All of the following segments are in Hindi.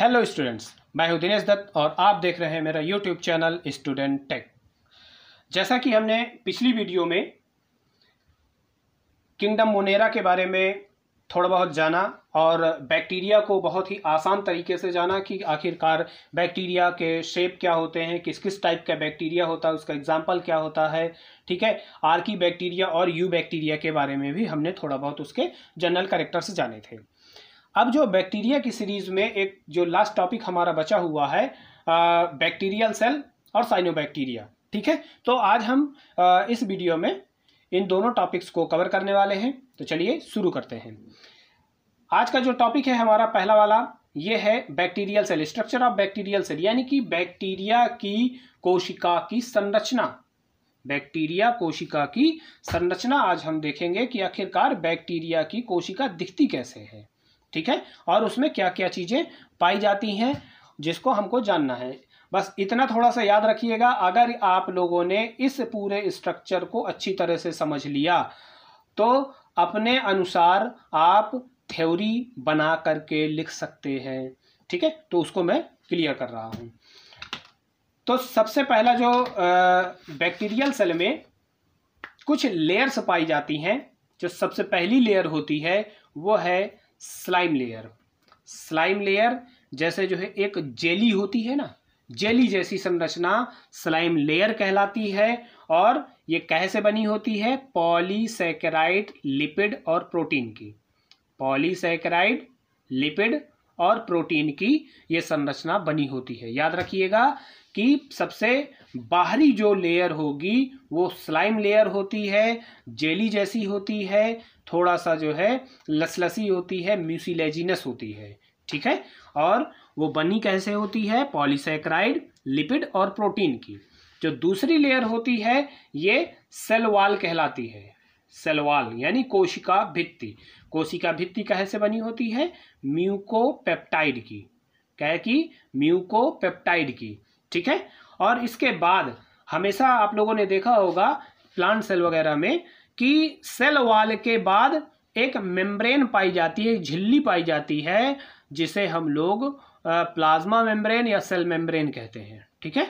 हेलो स्टूडेंट्स मैं हूं दिनेश दत्त और आप देख रहे हैं मेरा यूट्यूब चैनल स्टूडेंट टेक जैसा कि हमने पिछली वीडियो में किंगडम मोनेरा के बारे में थोड़ा बहुत जाना और बैक्टीरिया को बहुत ही आसान तरीके से जाना कि आखिरकार बैक्टीरिया के शेप क्या होते हैं किस किस टाइप का बैक्टीरिया होता है उसका एग्जाम्पल क्या होता है ठीक है आर्की बैक्टीरिया और यू बैक्टीरिया के बारे में भी हमने थोड़ा बहुत उसके जनरल करेक्टर से जाने थे अब जो बैक्टीरिया की सीरीज में एक जो लास्ट टॉपिक हमारा बचा हुआ है बैक्टीरियल सेल और साइनोबैक्टीरिया ठीक है तो आज हम आ, इस वीडियो में इन दोनों टॉपिक्स को कवर करने वाले हैं तो चलिए शुरू करते हैं आज का जो टॉपिक है हमारा पहला वाला ये है bacterial cell structure of bacterial cell यानी कि बैक्टीरिया की कोशिका की संरचना बैक्टीरिया कोशिका की संरचना आज हम देखेंगे कि आखिरकार बैक्टीरिया की कोशिका दिखती कैसे है ठीक है और उसमें क्या क्या चीज़ें पाई जाती हैं जिसको हमको जानना है बस इतना थोड़ा सा याद रखिएगा अगर आप लोगों ने इस पूरे स्ट्रक्चर को अच्छी तरह से समझ लिया तो अपने अनुसार आप थ्योरी बना करके लिख सकते हैं ठीक है तो उसको मैं क्लियर कर रहा हूँ तो सबसे पहला जो बैक्टीरियल सेल में कुछ लेयर्स पाई जाती हैं जो सबसे पहली लेयर होती है वो है स्लाइम लेयर स्लाइम लेयर जैसे जो है एक जेली होती है ना जेली जैसी संरचना स्लाइम लेयर कहलाती है और ये कैसे बनी होती है पॉलीसेकेराइड लिपिड और प्रोटीन की पॉलीसेकेराइड लिपिड और प्रोटीन की ये संरचना बनी होती है याद रखिएगा कि सबसे बाहरी जो लेयर होगी वो स्लाइम लेयर होती है जेली जैसी होती है थोड़ा सा जो है लसलसी होती है म्यूसिलेजिनस होती है ठीक है और वो बनी कैसे होती है पॉलीसेक्राइड लिपिड और प्रोटीन की जो दूसरी लेयर होती है ये सेल वाल कहलाती है सेलवाल यानी कोशिका भित्ति कोशिका भित्ति कैसे बनी होती है म्यूकोपेप्टाइड की कहे की म्यूकोपेप्टाइड की ठीक है और इसके बाद हमेशा आप लोगों ने देखा होगा प्लांट सेल वगैरह में कि सेल वाल के बाद एक मेम्ब्रेन पाई जाती है झिल्ली पाई जाती है जिसे हम लोग प्लाज्मा मेम्ब्रेन या सेल मेम्ब्रेन कहते हैं ठीक है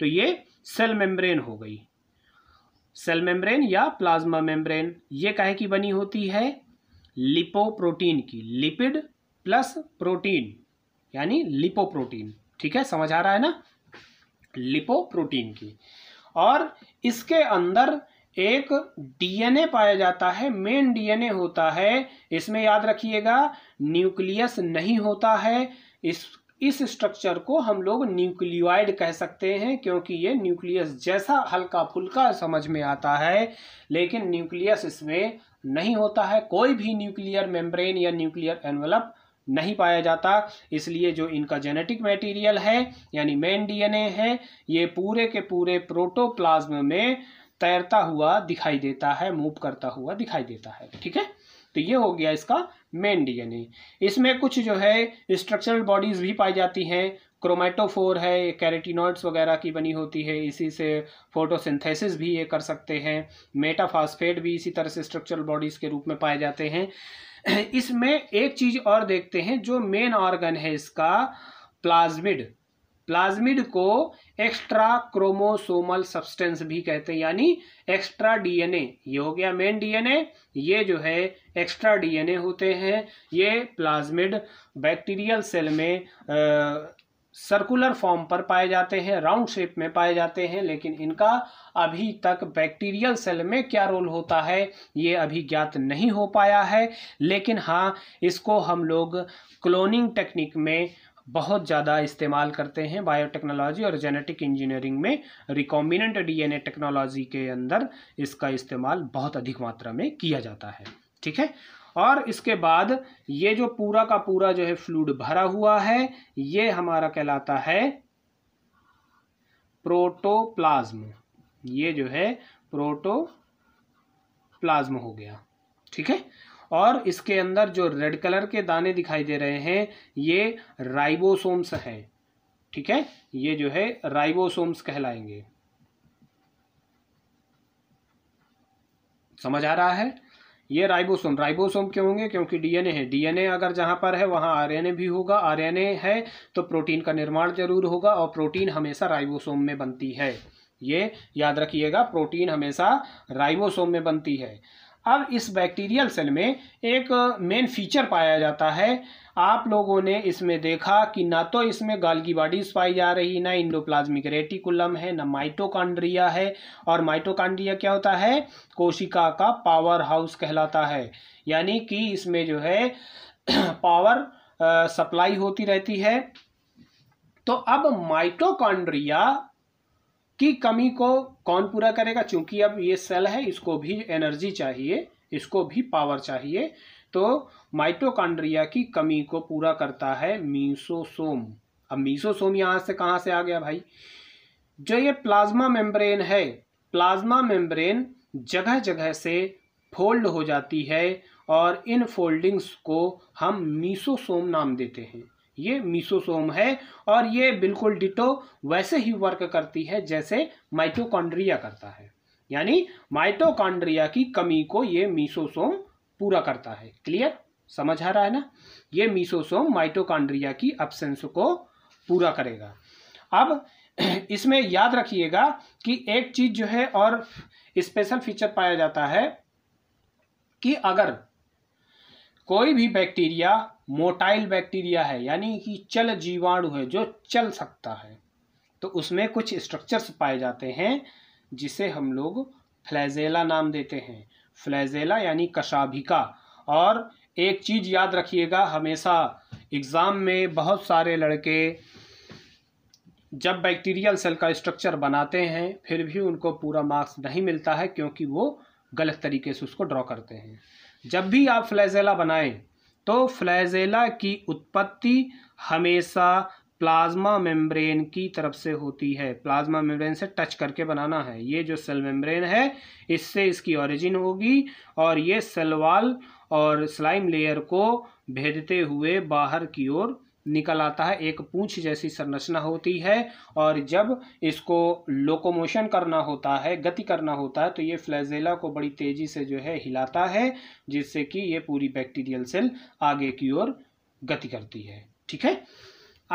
तो ये सेल मेम्ब्रेन हो गई सेल मेम्ब्रेन या प्लाज्मा मेम्ब्रेन ये कहे की बनी होती है लिपोप्रोटीन की लिपिड प्लस प्रोटीन यानी लिपोप्रोटीन ठीक है समझ आ रहा है ना लिपोप्रोटीन की और इसके अंदर एक डीएनए पाया जाता है मेन डीएनए होता है इसमें याद रखिएगा न्यूक्लियस नहीं होता है इस इस स्ट्रक्चर को हम लोग न्यूक्लियोइड कह सकते हैं क्योंकि ये न्यूक्लियस जैसा हल्का फुल्का समझ में आता है लेकिन न्यूक्लियस इसमें नहीं होता है कोई भी न्यूक्लियर मेम्ब्रेन या न्यूक्लियर एनवलप नहीं पाया जाता इसलिए जो इनका जेनेटिक मटेरियल है यानी मेन डीएनए है ये पूरे के पूरे प्रोटोप्लाज्म में तैरता हुआ दिखाई देता है मूव करता हुआ दिखाई देता है ठीक है तो ये हो गया इसका मेन डीएनए इसमें कुछ जो है स्ट्रक्चरल बॉडीज भी पाई जाती हैं क्रोमेटोफोर है कैरेटिनॉइड्स वगैरह की बनी होती है इसी से फोटोसिंथेसिस भी ये कर सकते हैं मेटाफास्फेट भी इसी तरह से स्ट्रक्चरल बॉडीज़ के रूप में पाए जाते हैं इसमें एक चीज़ और देखते हैं जो मेन ऑर्गन है इसका प्लाज्मिड प्लाज्मिड को एक्स्ट्रा क्रोमोसोमल सब्सटेंस भी कहते हैं यानी एक्स्ट्रा डीएनए ये हो गया मेन डीएनए ये जो है एक्स्ट्रा डीएनए होते हैं ये प्लाज्मिड बैक्टीरियल सेल में सर्कुलर फॉर्म पर पाए जाते हैं राउंड शेप में पाए जाते हैं लेकिन इनका अभी तक बैक्टीरियल सेल में क्या रोल होता है ये अभी ज्ञात नहीं हो पाया है लेकिन हाँ इसको हम लोग क्लोनिंग टेक्निक में बहुत ज़्यादा इस्तेमाल करते हैं बायोटेक्नोलॉजी और जेनेटिक इंजीनियरिंग में रिकॉम्बिनेंट डीएनए टेक्नोलॉजी के अंदर इसका इस्तेमाल बहुत अधिक मात्रा में किया जाता है ठीक है और इसके बाद ये जो पूरा का पूरा जो है फ्लूड भरा हुआ है ये हमारा कहलाता है प्रोटोप्लाज्म ये जो है प्रोटोप्लाज्म हो गया ठीक है और इसके अंदर जो रेड कलर के दाने दिखाई दे रहे हैं ये राइबोसोम्स है ठीक है ये जो है राइबोसोम्स कहलाएंगे समझ आ रहा है ये राइबोसोम राइबोसोम क्यों होंगे क्योंकि डीएनए है डीएनए अगर जहां पर है वहां आरएनए भी होगा आरएनए है तो प्रोटीन का निर्माण जरूर होगा और प्रोटीन हमेशा राइबोसोम में बनती है ये याद रखिएगा प्रोटीन हमेशा राइबोसोम में बनती है अब इस बैक्टीरियल सेल में एक मेन फीचर पाया जाता है आप लोगों ने इसमें देखा कि ना तो इसमें गाल्गी बॉडीज पाई जा रही ना इंडोप्लाज्मिक रेटिकुलम है ना माइटोकांड्रिया है और माइटोकांड्रिया क्या होता है कोशिका का पावर हाउस कहलाता है यानी कि इसमें जो है पावर सप्लाई होती रहती है तो अब माइटोकांड्रिया की कमी को कौन पूरा करेगा क्योंकि अब ये सेल है इसको भी एनर्जी चाहिए इसको भी पावर चाहिए तो माइटोकांड्रिया की कमी को पूरा करता है मीसोसोम अब मीसोसोम यहाँ से कहाँ से आ गया भाई जो ये प्लाज्मा मेम्ब्रेन है प्लाज्मा मेम्ब्रेन जगह जगह से फोल्ड हो जाती है और इन फोल्डिंग्स को हम मीसोसोम नाम देते हैं ये मीसोसोम है और ये बिल्कुल डिटो वैसे ही वर्क करती है जैसे माइटोकॉन्ड्रिया करता है यानी माइटोकॉन्ड्रिया की कमी को ये मीसोसोम पूरा करता है क्लियर समझ आ रहा है ना ये मीसोसोम माइटोकॉन्ड्रिया की अपसेंस को पूरा करेगा अब इसमें याद रखिएगा कि एक चीज जो है और स्पेशल फीचर पाया जाता है कि अगर कोई भी बैक्टीरिया मोटाइल बैक्टीरिया है यानी कि चल जीवाणु है जो चल सकता है तो उसमें कुछ स्ट्रक्चर्स पाए जाते हैं जिसे हम लोग फ्लैजेला नाम देते हैं फ्लैजेला यानी कशाभिका और एक चीज़ याद रखिएगा हमेशा एग्ज़ाम में बहुत सारे लड़के जब बैक्टीरियल सेल का स्ट्रक्चर बनाते हैं फिर भी उनको पूरा मार्क्स नहीं मिलता है क्योंकि वो गलत तरीके से उसको ड्रॉ करते हैं जब भी आप फ्लैजेला बनाएं तो फ्लैजेला की उत्पत्ति हमेशा प्लाज्मा मेम्ब्रेन की तरफ से होती है प्लाज्मा मेम्ब्रेन से टच करके बनाना है ये जो सेल मेम्ब्रेन है इससे इसकी ओरिजिन होगी और ये सेल वाल और स्लाइम लेयर को भेजते हुए बाहर की ओर निकल आता है एक पूंछ जैसी संरचना होती है और जब इसको लोकोमोशन करना होता है गति करना होता है तो ये फ्लैजेला को बड़ी तेज़ी से जो है हिलाता है जिससे कि ये पूरी बैक्टीरियल सेल आगे की ओर गति करती है ठीक है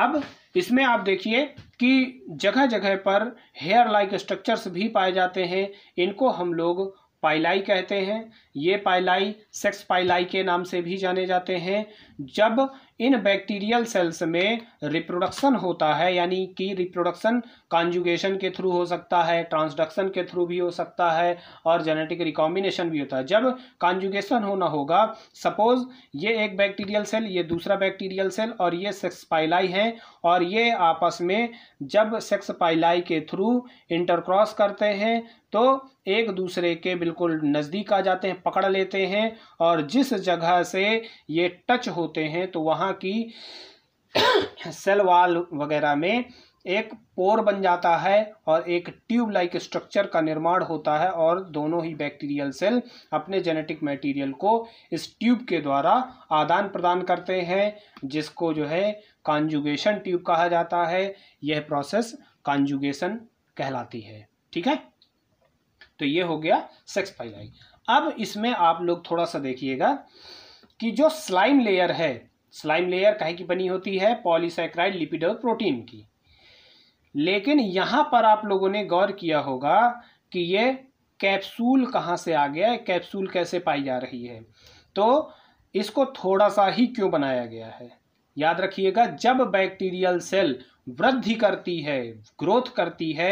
अब इसमें आप देखिए कि जगह जगह पर हेयर लाइक स्ट्रक्चर्स भी पाए जाते हैं इनको हम लोग पाइलाई कहते हैं ये पाइलाई सेक्स पाइलाई के नाम से भी जाने जाते हैं जब इन बैक्टीरियल सेल्स में रिप्रोडक्शन होता है यानी कि रिप्रोडक्शन कॉन्जुगेशन के थ्रू हो सकता है ट्रांसडक्शन के थ्रू भी हो सकता है और जेनेटिक रिकॉम्बिनेशन भी होता है जब कॉन्जुगेशन होना होगा सपोज ये एक बैक्टीरियल सेल ये दूसरा बैक्टीरियल सेल और ये सेक्स पाइलाई हैं और ये आपस में जब सेक्स पाइलाई के थ्रू इंटरक्रॉस करते हैं तो एक दूसरे के बिल्कुल नज़दीक आ जाते हैं पकड़ लेते हैं और जिस जगह से ये टच हो होते हैं तो वहाँ की सेल वाल वगैरह में एक पोर बन जाता है और एक ट्यूब लाइक स्ट्रक्चर का निर्माण होता है और दोनों ही बैक्टीरियल सेल अपने जेनेटिक मटेरियल को इस ट्यूब के द्वारा आदान प्रदान करते हैं जिसको जो है कॉन्जुगेशन ट्यूब कहा जाता है यह प्रोसेस कॉन्जुगेशन कहलाती है ठीक है तो ये हो गया सेक्स फाइलाई अब इसमें आप लोग थोड़ा सा देखिएगा कि जो स्लाइम लेयर है स्लाइम लेयर कहे की बनी होती है पॉलीसेक्राइड लिपिड और प्रोटीन की लेकिन यहां पर आप लोगों ने गौर किया होगा कि ये कैप्सूल कहां से आ गया है कैप्सूल कैसे पाई जा रही है तो इसको थोड़ा सा ही क्यों बनाया गया है याद रखिएगा जब बैक्टीरियल सेल वृद्धि करती है ग्रोथ करती है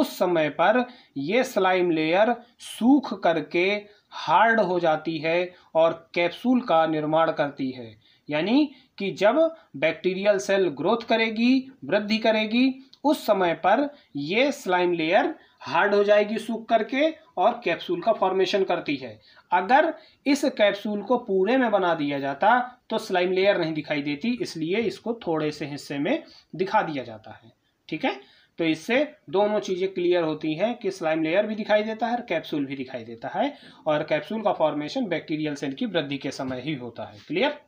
उस समय पर यह स्लाइम लेयर सूख करके हार्ड हो जाती है और कैप्सूल का निर्माण करती है यानी कि जब बैक्टीरियल सेल ग्रोथ करेगी वृद्धि करेगी उस समय पर ये स्लाइम लेयर हार्ड हो जाएगी सूख करके और कैप्सूल का फॉर्मेशन करती है अगर इस कैप्सूल को पूरे में बना दिया जाता तो स्लाइम लेयर नहीं दिखाई देती इसलिए इसको थोड़े से हिस्से में दिखा दिया जाता है ठीक है तो इससे दोनों चीज़ें क्लियर होती हैं कि स्लाइम लेयर भी दिखाई देता है और कैप्सूल भी दिखाई देता है और कैप्सूल का फॉर्मेशन बैक्टीरियल सेल की वृद्धि के समय ही होता है क्लियर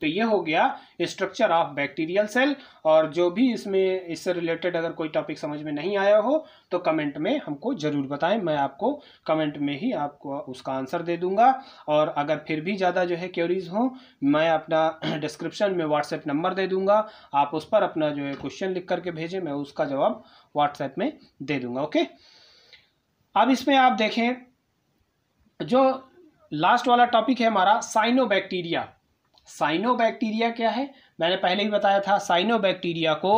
तो ये हो गया स्ट्रक्चर ऑफ बैक्टीरियल सेल और जो भी इसमें इससे रिलेटेड अगर कोई टॉपिक समझ में नहीं आया हो तो कमेंट में हमको ज़रूर बताएं मैं आपको कमेंट में ही आपको उसका आंसर दे दूंगा और अगर फिर भी ज़्यादा जो है क्यूरीज हो मैं अपना डिस्क्रिप्शन में व्हाट्सएप नंबर दे दूंगा आप उस पर अपना जो है क्वेश्चन लिख करके भेजें मैं उसका जवाब व्हाट्सएप में दे दूंगा ओके अब इसमें आप देखें जो लास्ट वाला टॉपिक है हमारा साइनोबैक्टीरिया साइनोबैक्टीरिया क्या है मैंने पहले ही बताया था साइनोबैक्टीरिया को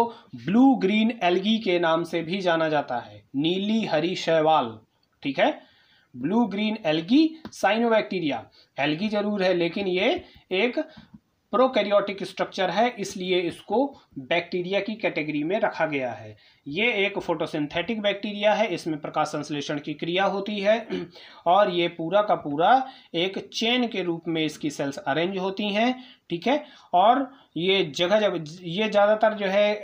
ब्लू ग्रीन एल्गी के नाम से भी जाना जाता है नीली हरी शैवाल ठीक है blue green algae cyanobacteria algae जरूर है लेकिन ये एक प्रोकैरियोटिक स्ट्रक्चर है इसलिए इसको बैक्टीरिया की कैटेगरी में रखा गया है ये एक फोटोसिंथेटिक बैक्टीरिया है इसमें प्रकाश संश्लेषण की क्रिया होती है और ये पूरा का पूरा एक चेन के रूप में इसकी सेल्स अरेंज होती हैं ठीक है और ये जगह जब ये ज़्यादातर जो है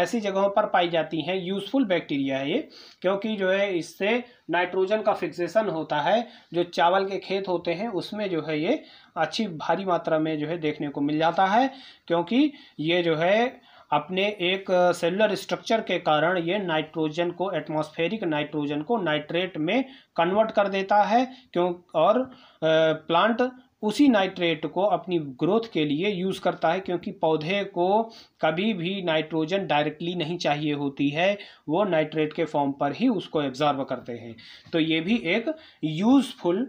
ऐसी जगहों पर पाई जाती हैं यूज़फुल बैक्टीरिया है ये क्योंकि जो है इससे नाइट्रोजन का फिक्सेशन होता है जो चावल के खेत होते हैं उसमें जो है ये अच्छी भारी मात्रा में जो है देखने को मिल जाता है क्योंकि ये जो है अपने एक सेलुलर स्ट्रक्चर के कारण ये नाइट्रोजन को एटमॉस्फेरिक नाइट्रोजन को नाइट्रेट में कन्वर्ट कर देता है क्यों और प्लांट उसी नाइट्रेट को अपनी ग्रोथ के लिए यूज़ करता है क्योंकि पौधे को कभी भी नाइट्रोजन डायरेक्टली नहीं चाहिए होती है वो नाइट्रेट के फॉर्म पर ही उसको एब्जॉर्व करते हैं तो ये भी एक यूज़फुल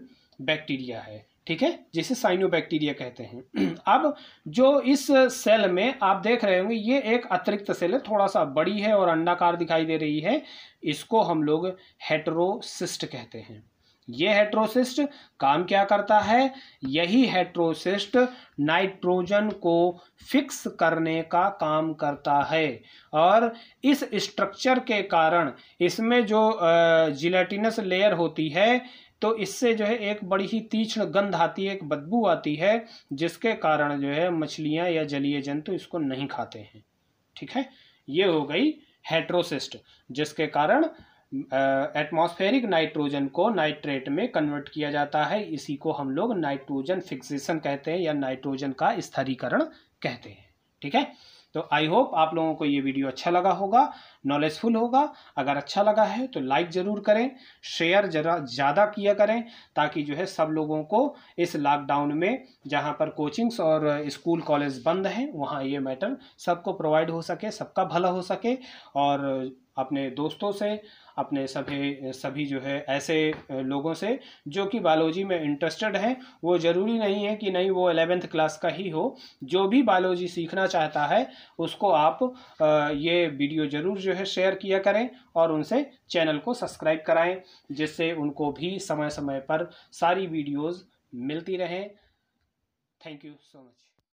बैक्टीरिया है ठीक है जिसे साइनोबैक्टीरिया कहते हैं अब जो इस सेल में आप देख रहे होंगे ये एक अतिरिक्त सेल है थोड़ा सा बड़ी है और अंडाकार दिखाई दे रही है इसको हम लोग हेट्रोसिस्ट कहते हैं ये हेट्रोसिस्ट काम क्या करता है यही हेट्रोसिस्ट नाइट्रोजन को फिक्स करने का काम करता है और इस स्ट्रक्चर के कारण इसमें जो जिलेटिनस लेयर होती है तो इससे जो है एक बड़ी ही तीक्ष्ण गंध आती है एक बदबू आती है जिसके कारण जो है मछलियाँ या जलीय जंतु इसको नहीं खाते हैं ठीक है ये हो गई हेट्रोसिस्ट जिसके कारण एटमॉस्फेरिक नाइट्रोजन को नाइट्रेट में कन्वर्ट किया जाता है इसी को हम लोग नाइट्रोजन फिक्सेशन कहते हैं या नाइट्रोजन का स्थरीकरण कहते हैं ठीक है तो आई होप आप लोगों को ये वीडियो अच्छा लगा होगा नॉलेजफुल होगा अगर अच्छा लगा है तो लाइक ज़रूर करें शेयर जरा ज़्यादा किया करें ताकि जो है सब लोगों को इस लॉकडाउन में जहाँ पर कोचिंग्स और स्कूल कॉलेज बंद हैं वहाँ ये मैटर सबको प्रोवाइड हो सके सबका भला हो सके और अपने दोस्तों से अपने सभी सभी जो है ऐसे लोगों से जो कि बायोलॉजी में इंटरेस्टेड हैं वो ज़रूरी नहीं है कि नहीं वो एलेवेंथ क्लास का ही हो जो भी बायोलॉजी सीखना चाहता है उसको आप ये वीडियो ज़रूर जो है शेयर किया करें और उनसे चैनल को सब्सक्राइब कराएं जिससे उनको भी समय समय पर सारी वीडियोज़ मिलती रहें थैंक यू सो मच